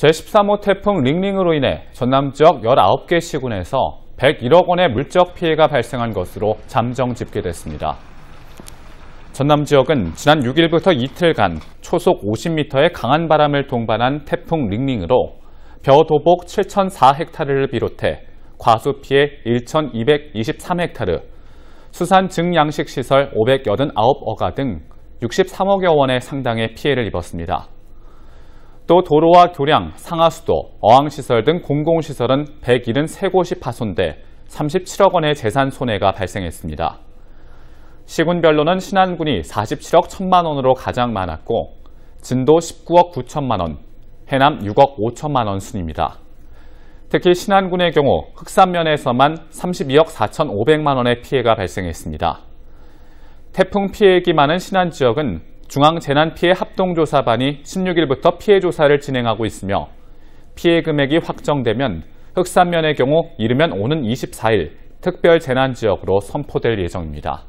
제13호 태풍 링링으로 인해 전남 지역 19개 시군에서 101억 원의 물적 피해가 발생한 것으로 잠정 집계됐습니다. 전남 지역은 지난 6일부터 이틀간 초속 50m의 강한 바람을 동반한 태풍 링링으로 벼도복 7,004헥타르를 비롯해 과수 피해 1,223헥타르, 수산 증양식시설 589억가 등 63억여 원의 상당의 피해를 입었습니다. 또 도로와 교량, 상하수도, 어항시설 등 공공시설은 173곳이 파손돼 37억 원의 재산 손해가 발생했습니다. 시군별로는 신안군이 47억 1천만 원으로 가장 많았고 진도 19억 9천만 원, 해남 6억 5천만 원 순입니다. 특히 신안군의 경우 흑산면에서만 32억 4천5백만 원의 피해가 발생했습니다. 태풍 피해액이 많은 신안 지역은 중앙재난피해합동조사반이 16일부터 피해조사를 진행하고 있으며 피해 금액이 확정되면 흑산면의 경우 이르면 오는 24일 특별재난지역으로 선포될 예정입니다.